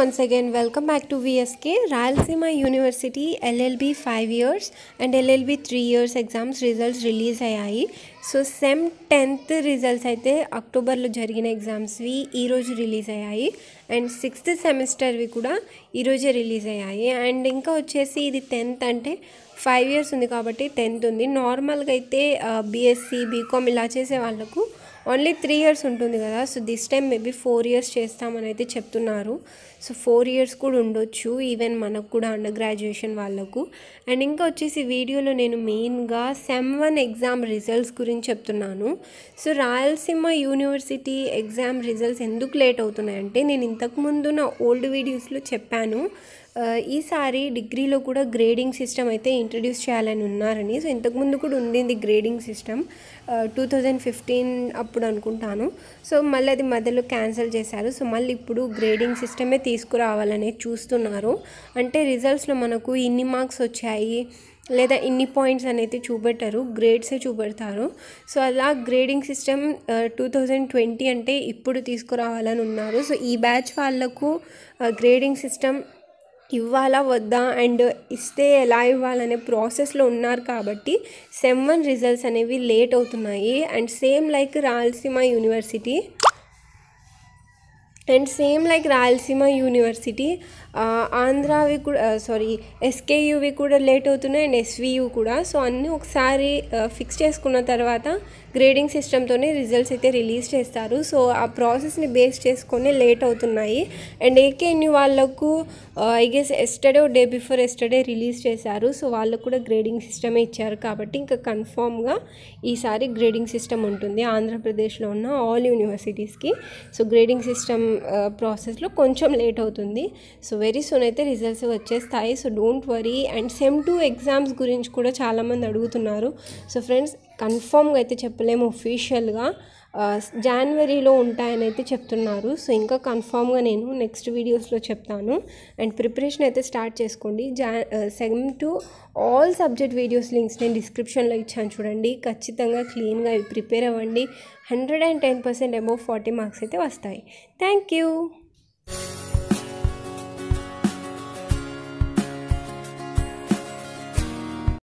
once again welcome back to VSK Rayalaseema university LLB five years and LLB three years exams results release అయ్యాయి so sem tenth results అయితే అక్టోబర్లో జరిగిన ఎగ్జామ్స్వి ఈరోజు release అయ్యాయి and sixth సెమిస్టర్వి కూడా ఈరోజే రిలీజ్ అయ్యాయి అండ్ ఇంకా వచ్చేసి ఇది టెన్త్ అంటే ఫైవ్ ఇయర్స్ ఉంది కాబట్టి టెన్త్ ఉంది నార్మల్గా అయితే బీఎస్సీ uh, బీకామ్ ఇలా చేసే వాళ్ళకు ఓన్లీ త్రీ ఇయర్స్ ఉంటుంది కదా so this time maybe four years చేస్తామని అయితే చెప్తున్నారు సో ఫోర్ ఇయర్స్ కూడా ఉండొచ్చు ఈవెన్ మనకు కూడా అండర్ గ్రాడ్యుయేషన్ వాళ్ళకు అండ్ ఇంకా వచ్చేసి వీడియోలో నేను మెయిన్గా సెమ్ వన్ ఎగ్జామ్ రిజల్ట్స్ గురించి చెప్తున్నాను so Rayalaseema university exam results ఎందుకు లేట్ అవుతున్నాయంటే నేను ఇంతకుముందు నా ఓల్డ్ వీడియోస్లో చెప్పాను ఈసారి డిగ్రీలో కూడా గ్రేడింగ్ సిస్టమ్ అయితే ఇంట్రడ్యూస్ చేయాలని ఉన్నారని సో ఇంతకుముందు కూడా ఉండింది grading system two thousand fifteen అప్పుడు అనుకుంటాను సో మళ్ళీ అది మధ్యలో క్యాన్సిల్ చేశారు సో మళ్ళీ ఇప్పుడు గ్రేడింగ్ సిస్టమే తీసుకురావాలని చూస్తున్నారు అంటే రిజల్ట్స్లో మనకు ఇన్ని మార్క్స్ వచ్చాయి లేదా ఇన్ని పాయింట్స్ అనేది చూపెట్టారు గ్రేడ్సే చూపెడతారు సో అలా grading system two thousand twenty అంటే ఇప్పుడు తీసుకురావాలని ఉన్నారు సో ఈ బ్యాచ్ వాళ్లకు గ్రేడింగ్ సిస్టమ్ ఇవ్వాలా వద్దా అండ్ ఇస్తే ఎలా ఇవ్వాలనే ప్రాసెస్లో ఉన్నారు కాబట్టి సెమ్ వన్ రిజల్ట్స్ అనేవి లేట్ అవుతున్నాయి and same like Rayalaseema university and same like Rayalaseema university ఆంధ్రావి కూడా సారీ ఎస్కేయువి కూడా లేట్ అవుతున్నాయి అండ్ ఎస్వియు కూడా సో అన్నీ ఒకసారి ఫిక్స్ చేసుకున్న తర్వాత గ్రేడింగ్ సిస్టమ్తోనే రిజల్ట్స్ అయితే రిలీజ్ చేస్తారు సో ఆ ప్రాసెస్ని బేస్ చేసుకొని లేట్ అవుతున్నాయి అండ్ ఏకేఎన్యు వాళ్ళకు I guess yesterday day before yesterday release చేశారు సో వాళ్ళకు కూడా గ్రేడింగ్ సిస్టమే ఇచ్చారు కాబట్టి ఇంకా కన్ఫామ్గా ఈసారి గ్రేడింగ్ సిస్టమ్ ఉంటుంది ఆంధ్రప్రదేశ్లో ఉన్న ఆల్ యూనివర్సిటీస్కి సో గ్రేడింగ్ సిస్టమ్ ప్రాసెస్లో కొంచెం లేట్ అవుతుంది సో వెరీ సూన్ అయితే రిజల్ట్స్ వచ్చేస్తాయి so don't worry and sem two exams గురించి కూడా చాలామంది అడుగుతున్నారు సో ఫ్రెండ్స్ కన్ఫామ్గా అయితే చెప్పలేము అఫీషియల్గా జనవరిలో ఉంటాయని అయితే చెప్తున్నారు సో ఇంకా కన్ఫామ్గా నేను నెక్స్ట్ వీడియోస్లో చెప్తాను అండ్ ప్రిపరేషన్ అయితే స్టార్ట్ చేసుకోండి జా sem two all subject videos links నేను డిస్క్రిప్షన్లో ఇచ్చాను చూడండి ఖచ్చితంగా క్లీన్గా ప్రిపేర్ అవ్వండి hundred and ten percent above forty marks అయితే వస్తాయి థ్యాంక్ యూ